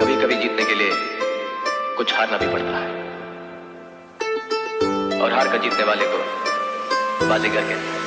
कभी कभी जीतने के लिए कुछ हारना भी पड़ता है और हार कर जीतने वाले को बाजीगर कहते हैं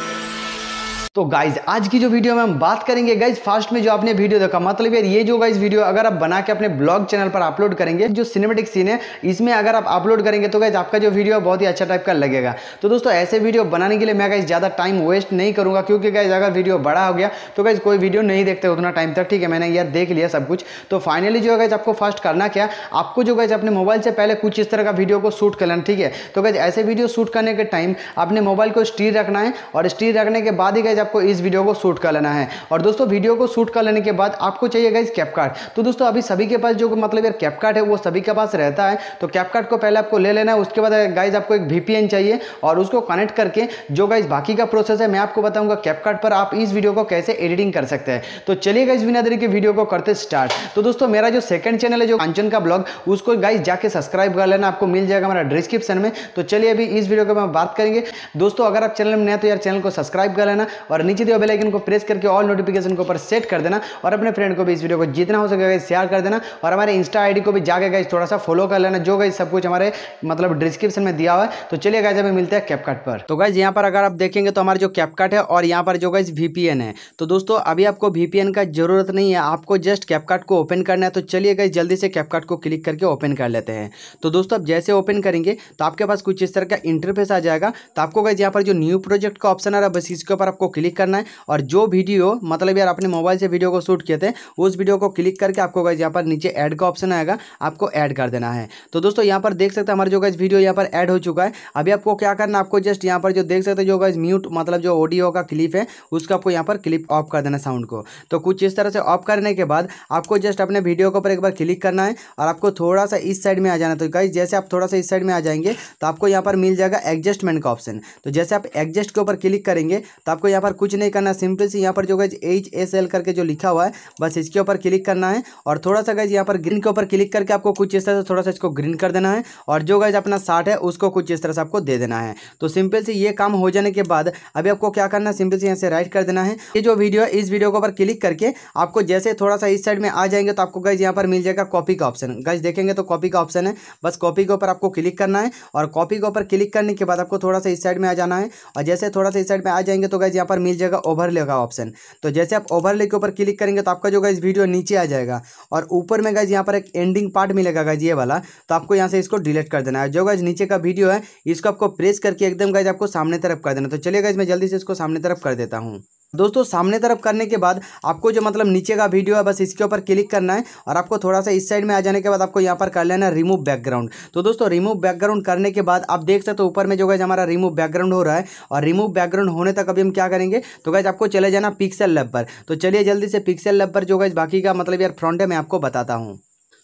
तो गाइज आज की जो वीडियो में हम बात करेंगे गाइज फास्ट में जो आपने वीडियो देखा मतलब यार ये जो गाइज वीडियो अगर आप बना के अपने ब्लॉग चैनल पर अपलोड करेंगे जो सिनेमेटिक सीन है इसमें अगर आप अपलोड करेंगे तो गाइज आपका जो वीडियो है बहुत ही अच्छा टाइप का लगेगा तो दोस्तों ऐसे वीडियो बनाने के लिए मैं गाइज ज़्यादा टाइम वेस्ट नहीं करूंगा क्योंकि गाइज अगर वीडियो बड़ा हो गया तो गाइज कोई वीडियो नहीं देखते उतना टाइम तक ठीक है मैंने यार देख लिया सब कुछ तो फाइनली जो है गाइज आपको फास्ट करना क्या आपको जो गाइज अपने मोबाइल से पहले कुछ इस तरह का वीडियो को शूट कर लेना ठीक है तो गाइज ऐसे वीडियो शूट करने के टाइम अपने मोबाइल को स्टीर रखना है और स्टीर रखने के बाद ही गाइज आपको इस वीडियो को शूट कर लेना है और दोस्तों वीडियो को शूट कर लेने के बाद आपको चाहिए गाइज कैपकार्ड तो दोस्तों अभी सभी के पास जो मतलब यार कैपकार्ड है वो सभी के पास रहता है तो कैपकार्ड को पहले आपको ले लेना है उसके बाद गाइज आपको एक वीपीएन चाहिए और उसको कनेक्ट करके जो गाइज बाकी का प्रोसेस है मैं आपको बताऊंगा कैपकार्ड पर आप इस वीडियो को कैसे एडिटिंग कर सकते हैं तो चलिए गाइज बिना देरी के वीडियो को करते स्टार्ट तो दोस्तों मेरा जो सेकंड चैनल है जो अंचन का ब्लॉग उसको गाइज जाके सब्सक्राइब कर लेना आपको मिल जाएगा हमारा डिस्क्रिप्शन में तो चलिए अभी इस वीडियो के बाद बात करेंगे दोस्तों अगर आप चैनल में नए तो यार चैनल को सब्सक्राइब कर लेना और नीचे दिए बेलाइकन को प्रेस करके ऑल नोटिफिकेशन के ऊपर सेट कर देना और अपने फ्रेंड को भी इस वीडियो को जितना हो सके शेयर कर देना और हमारे इंस्टा आई को भी जाके गए थोड़ा सा फॉलो कर लेना जो गई सब कुछ हमारे मतलब डिस्क्रिप्शन में दिया हुआ है तो चलिए गाइज अभी मिलते हैं कैपकार्ट पर तो गाइज यहाँ पर अगर आप देखेंगे तो हमारे जो कैपकार्ट है और यहाँ पर जो गई वीपीएन है तो दोस्तों अभी आपको वीपीएन का जरूरत नहीं है आपको जस्ट कैपकार्ट को ओपन करना है तो चलिए गाइज जल्दी से कैपकार्ट को क्लिक करके ओपन कर लेते हैं तो दोस्तों आप जैसे ओपन करेंगे तो आपके पास कुछ इस तरह का इंटरफेस आ जाएगा तो आपको गाइज यहाँ पर जो न्यू प्रोजेक्ट का ऑप्शन आ रहा है बस इसके ऊपर आपको क्लिक करना है और जो वीडियो मतलब यार अपने मोबाइल से वीडियो को शूट किए थे उस वीडियो को क्लिक करके आपको गैस यहाँ पर नीचे ऐड का ऑप्शन आएगा आपको ऐड कर देना है तो दोस्तों यहाँ पर देख सकते हैं हमारे जो गैस वीडियो यहाँ पर ऐड हो चुका है अभी आपको क्या करना आपको जस्ट यहाँ पर जो देख सकते हैं जो गैस म्यूट मतलब जो ऑडियो का क्लिप है उसका आपको यहाँ पर क्लिप ऑफ कर देना साउंड को तो कुछ इस तरह से ऑफ करने के बाद आपको जस्ट अपने वीडियो के ऊपर एक बार क्लिक करना है और आपको थोड़ा सा इस साइड में आ जाना तो गाइज जैसे आप थोड़ा सा इस साइड में आ जाएंगे तो आपको यहाँ पर मिल जाएगा एडजस्टमेंट का ऑप्शन तो जैसे आप एडजस्ट के ऊपर क्लिक करेंगे तो आपको यहाँ पर पर कुछ नहीं करना सिंपल से यहाँ पर जो गज एच एस एल करके जो लिखा हुआ है बस इसके ऊपर क्लिक करना है और थोड़ा सा गज यहाँ पर ग्रीन के ऊपर क्लिक करके आपको कुछ इस तरह से थोड़ा सा इसको ग्रीन कर देना है और जो गज अपना साठ है उसको कुछ इस तरह से आपको दे देना है तो सिंपल से ये काम हो जाने के बाद अभी आपको क्या करना है सिंपल से यहाँ से राइट कर देना है ये जो वीडियो है इस वीडियो के ऊपर क्लिक करके आपको जैसे थोड़ा सा इस साइड में आ जाएंगे तो आपको गज यहाँ पर मिल जाएगा कॉपी का ऑप्शन गज देखेंगे तो कॉपी का ऑप्शन है बस कॉपी के ऊपर आपको क्लिक करना है और कॉपी के ऊपर क्लिक करने के बाद आपको थोड़ा सा इस साइड में आ जाना है और जैसे थोड़ा सा इस साइड में आ जाएंगे तो गज यहाँ पर मिल जाएगा ओवरले का ऑप्शन तो जैसे आप ओवरले के ऊपर क्लिक करेंगे तो आपका जो गाइज वीडियो नीचे आ जाएगा और ऊपर में गाइज यहाँ पर एक एंडिंग पार्ट मिलेगा गाइज ये वाला तो आपको यहाँ से इसको डिलीट कर देना है जो गाइज नीचे का वीडियो है इसको आपको प्रेस करके एकदम गाइज आपको सामने तरफ कर देना तो चलिए गाइज मैं जल्दी से इसको सामने तरफ कर देता हूँ दोस्तों सामने तरफ करने के बाद आपको जो मतलब नीचे का वीडियो है बस इसके ऊपर क्लिक करना है और आपको थोड़ा सा इस साइड में आ जाने के बाद आपको यहाँ पर कर लेना है रिमूव बैकग्राउंड तो दोस्तों रिमूव बैकग्राउंड करने के बाद आप देख सकते हो ऊपर में जो है हमारा रिमूव बैकग्राउंड हो रहा है और रिमूव बैकग्राउंड होने तक अभी हम क्या करेंगे तो गैज आपको चले जाना पिक्सल लैब पर तो चलिए जल्दी से पिक्सल लैब पर जो गैज बाकी का मतलब यार फ्रंट है मैं आपको बताता हूँ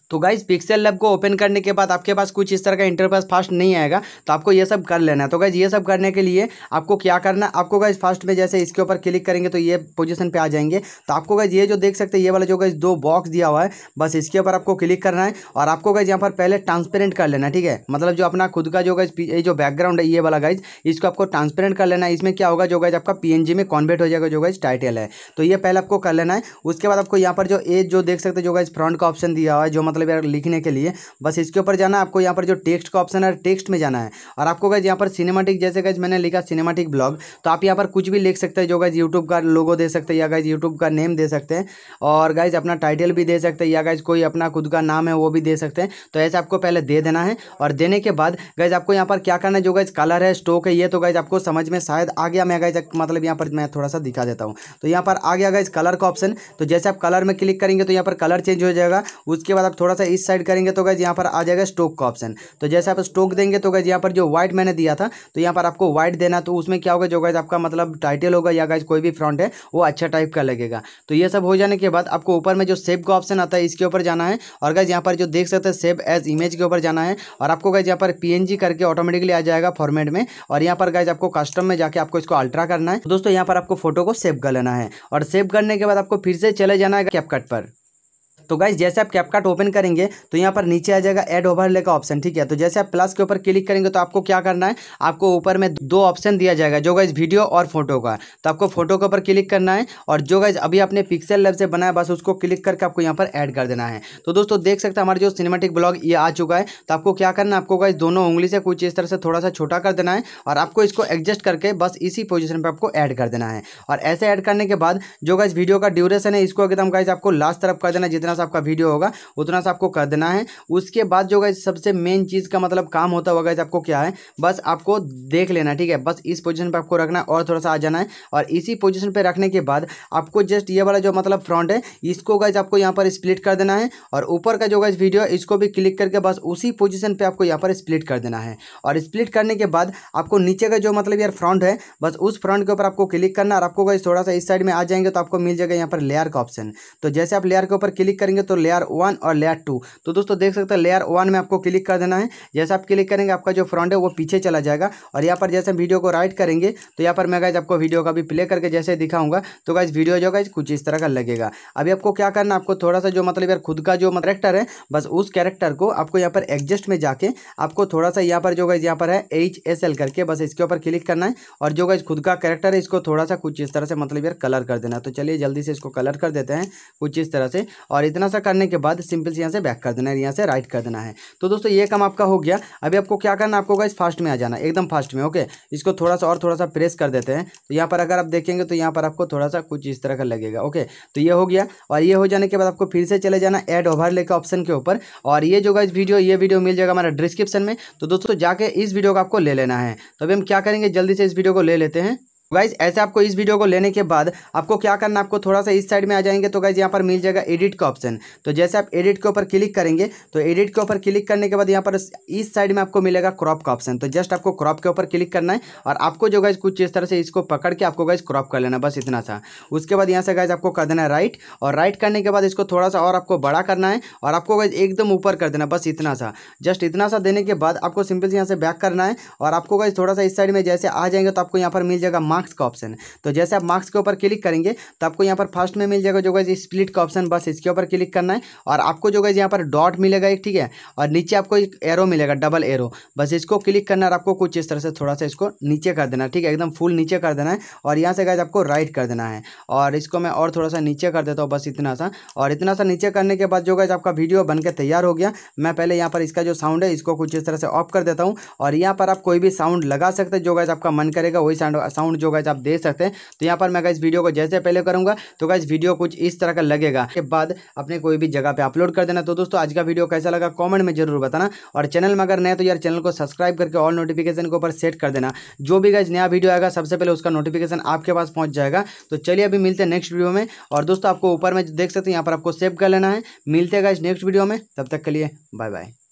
तो गाइज पिक्सल लैब को ओपन करने के बाद आपके पास कुछ इस तरह का इंटरफेस फास्ट नहीं आएगा तो आपको ये सब कर लेना है तो गाइज ये सब करने के लिए आपको क्या करना आपको गाइज फास्ट में जैसे इसके ऊपर क्लिक करेंगे तो ये पोजीशन पे आ जाएंगे तो आपको गाइज ये जो देख सकते हैं ये वाला जो गाइज दो बॉक्स दिया हुआ है बस इसके ऊपर आपको क्लिक करना है और आपको गाइज यहाँ पर पहले ट्रांसपेरेंट कर लेना ठीक है मतलब जो अपना खुद का जो गाइज ये जो बैकग्राउंड है ये वाला गाइज इसको आपको ट्रांसपेरेंट कर लेना है इसमें क्या होगा जो गाइज आपका पी में कॉन्वर्ट हो जाएगा जो गाइज टाइटल है तो ये पहले आपको कर लेना है उसके बाद आपको यहाँ पर जो एज जो देख सकते जो गाइज फ्रंट का ऑप्शन दिया हुआ है जो मतलब मतलब यार लिखने के लिए बस इसके ऊपर जाना आपको यहाँ पर जो टेक्स्ट का ऑप्शन है टेक्स्ट में जाना है और आपको गज यहाँ पर सिनेमाटिक जैसे गज मैंने लिखा सिनेमाटिक ब्लॉग तो आप यहाँ पर कुछ भी लिख सकते हैं जो गज यूट्यूब का लोगो दे सकते हैं या गज यूट्यूब का नेम दे सकते हैं और गाइज अपना टाइटल भी दे सकते हैं या गाइज कोई अपना खुद का नाम है वो भी दे सकते हैं तो ऐसे आपको पहले दे देना है और देने के बाद गाइज आपको यहाँ पर क्या करना है जो गाइज कलर है स्टोक है ये तो गाइज आपको समझ में शायद आ गया मैं गाइज मतलब यहाँ पर मैं थोड़ा सा दिखा देता हूँ तो यहाँ पर आ गया गाइज कलर का ऑप्शन तो जैसे आप कलर में क्लिक करेंगे तो यहाँ पर कलर चेंज हो जाएगा उसके बाद आप थोड़ा थोड़ा सा इस साइड करेंगे तो गैज यहाँ पर आ जाएगा स्टोक का ऑप्शन तो जैसे आप स्टोक देंगे तो गैज यहाँ पर जो व्हाइट मैंने दिया था तो यहाँ पर आपको व्हाइट देना तो उसमें क्या होगा जो गैज आपका मतलब टाइटल होगा या गैज कोई भी फ्रंट है वो अच्छा टाइप का लगेगा तो ये सब हो जाने के बाद आपको ऊपर में जो सेव का ऑप्शन आता है इसके ऊपर जाना है और गैज यहाँ पर जो देख सकते हैं सेव एज इमेज के ऊपर जाना है और आपको गैज यहाँ पर पी करके ऑटोमेटिकली आ जाएगा फॉर्मेट में और यहाँ पर गैज आपको कस्टम में जाके आपको इसको अल्ट्रा करना है तो दोस्तों यहाँ पर आपको फोटो को सेव कर लेना है और सेव करने के बाद आपको फिर से चले जाना है कैपकट पर तो गाइज जैसे आप कैपकाट ओपन करेंगे तो यहाँ पर नीचे आ जाएगा एड ओवरले का ऑप्शन ठीक है तो जैसे आप प्लस के ऊपर क्लिक करेंगे तो आपको क्या करना है आपको ऊपर में दो ऑप्शन दिया जाएगा जो गाइज वीडियो और फोटो का तो आपको फोटो के ऊपर क्लिक करना है और जो गाइज अभी आपने पिक्सल लेव से बनाया बस उसको क्लिक करके आपको यहाँ पर ऐड कर देना है तो दोस्तों देख सकते हैं हमारे जो सिनेमेटिक ब्लॉग ये आ चुका है तो आपको क्या करना है आपको गाइज दोनों उंगली से कुछ इस तरह से थोड़ा सा छोटा कर देना है और आपको इसको एडजस्ट करके बस इसी पोजिशन पर आपको ऐड कर देना है और ऐसे ऐड करने के बाद जो गाइज वीडियो का ड्यूरेशन है इसको एकदम गाइज आपको लास्ट तरफ कर देना जितना सा आपका वीडियो होगा उतना सा आपको कर देना है उसके बाद जो गाइज सबसे मेन चीज़ का मतलब काम होता होगा गाइज आपको क्या है बस आपको देख लेना ठीक है बस इस पोजिशन पर आपको रखना और थोड़ा सा आ जाना है और इसी पोजिशन पर रखने के बाद आपको जस्ट ये वाला जो मतलब फ्रंट है इसको गाइज आपको यहाँ पर स्प्लिट कर देना है और ऊपर का जो गाइज वीडियो है इसको भी क्लिक करके बस उसी पोजिशन पर आपको यहाँ पर स्प्लिट कर देना है और स्प्लिट करने के बाद आपको नीचे का जो मतलब यार फ्रंट है बस उस फ्रंट के ऊपर आपको क्लिक करना और आपको गाइज थोड़ा सा इस साइड में आ जाएंगे तो आपको मिल जाएगा यहाँ पर लेयर का ऑप्शन तो जैसे आप लेयर के ऊपर क्लिक करेंगे तो लेयर वन और लेयर टू तो दोस्तों देख सकते हैं लेयर वन में आपको क्लिक कर देना है जैसे आप क्लिक करेंगे आपका जो फ्रंट है वो पीछे चला जाएगा और यहाँ पर जैसे वीडियो को राइट करेंगे तो यहाँ पर मैं गाइज आपको वीडियो का भी प्ले करके जैसे दिखाऊंगा तो गाइज वीडियो जो गाइज कुछ इस तरह का लगेगा अभी आपको क्या करना आपको थोड़ा सा जो मतलब यार खुद का जो करेक्टर मतलब है बस उस कैरेक्टर को आपको यहाँ पर एडजस्ट में जाके आपको थोड़ा सा यहाँ पर जो गाइज यहाँ पर है एच एस एल करके बस इसके ऊपर क्लिक करना है और जो गाइज खुद का कैरेक्टर है इसको थोड़ा सा कुछ इस तरह से मतलब यार कलर कर देना तो चलिए जल्दी से इसको कलर कर देते हैं कुछ इस तरह से और इतना सा करने के बाद सिंपल से यहाँ से बैक कर देना है यहाँ से राइट कर देना है तो दोस्तों ये काम आपका हो गया अभी आपको क्या करना आपको इस फास्ट में आ जाना एकदम फास्ट में ओके इसको थोड़ा सा और थोड़ा सा प्रेस कर देते हैं तो यहाँ पर अगर आप देखेंगे तो यहाँ पर आपको थोड़ा सा कुछ इस तरह का लगेगा ओके तो ये हो गया और ये हो जाने के बाद आपको फिर से चले जाना एड ओवर के ऑप्शन के ऊपर और ये जो इस वीडियो ये वीडियो मिल जाएगा हमारा डिस्क्रिप्शन में तो दोस्तों जाके इस वीडियो को आपको ले लेना है तो अभी हम क्या करेंगे जल्दी से इस वीडियो को ले लेते हैं गाइज ऐसे आपको इस वीडियो को लेने के बाद आपको क्या करना आपको थोड़ा सा इस साइड में आ जाएंगे तो गाइज यहाँ पर मिल जाएगा एडिट का ऑप्शन तो जैसे आप एडिट के ऊपर क्लिक करेंगे तो एडिट के ऊपर क्लिक करने के बाद यहाँ पर इस साइड में आपको मिलेगा क्रॉप का ऑप्शन तो जस्ट आपको क्रॉप के ऊपर क्लिक करना है और आपको जो गाइज कुछ इस तरह से इसको पकड़ के आपको गाइज क्रॉप कर लेना बस इतना सा उसके बाद यहाँ से गाइज आपको कर देना राइट और राइट करने के बाद इसको थोड़ा सा और आपको बड़ा करना है और आपको गाइज एकदम ऊपर कर देना बस इतना सा जस्ट इतना सा देने के बाद आपको सिंपल से यहाँ से बैक करना है और आपको गाइज थोड़ा सा इस साइड में जैसे आ जाएंगे तो आपको यहाँ पर मिल जाएगा मार्क्स का ऑप्शन है तो जैसे आप मार्क्स के ऊपर क्लिक करेंगे तो आपको यहाँ पर फर्स्ट में मिल जाएगा जो गाइज स्प्लिट का ऑप्शन बस इसके ऊपर क्लिक करना है और आपको जो गाइज यहाँ पर डॉट मिलेगा एक ठीक है और नीचे आपको एक एरो मिलेगा डबल एरो बस इसको क्लिक करना है और आपको कुछ इस तरह से थोड़ा सा इसको नीचे कर देना ठीक है एकदम फुल नीचे कर देना है और यहाँ से गाइज आपको राइट कर देना है और इसको मैं और थोड़ा सा नीचे कर देता हूँ बस इतना सा और इतना सा नीचे करने के बाद जो गाइज आपका वीडियो बनकर तैयार हो गया मैं पहले यहाँ पर इसका जो साउंड है इसको कुछ इस तरह से ऑफ कर देता हूँ और यहाँ पर आप कोई भी साउंड लगा सकते हैं जो गाइज आपका मन करेगा वही साउंड जो जो गैस आप देख सकते हैं तो यहाँ पर मैं इस वीडियो को जैसे पहले करूंगा तो गैस वीडियो कुछ इस तरह का लगेगा के बाद अपने कोई भी जगह पे अपलोड कर देना तो दोस्तों आज का वीडियो कैसा लगा कमेंट में जरूर बताना और चैनल में अगर नया तो यार चैनल को सब्सक्राइब करके ऑल नोटिफिकेशन के ऊपर सेट कर देना जो भी गैस नया वीडियो आएगा सबसे पहले उसका नोटिफिकेशन आपके पास पहुंच जाएगा तो चलिए अभी मिलते हैं नेक्स्ट वीडियो में और दोस्तों आपको ऊपर में देख सकते हैं यहाँ पर आपको सेव कर लेना है मिलते हैं गैस नेक्स्ट वीडियो में तब तक के लिए बाय बाय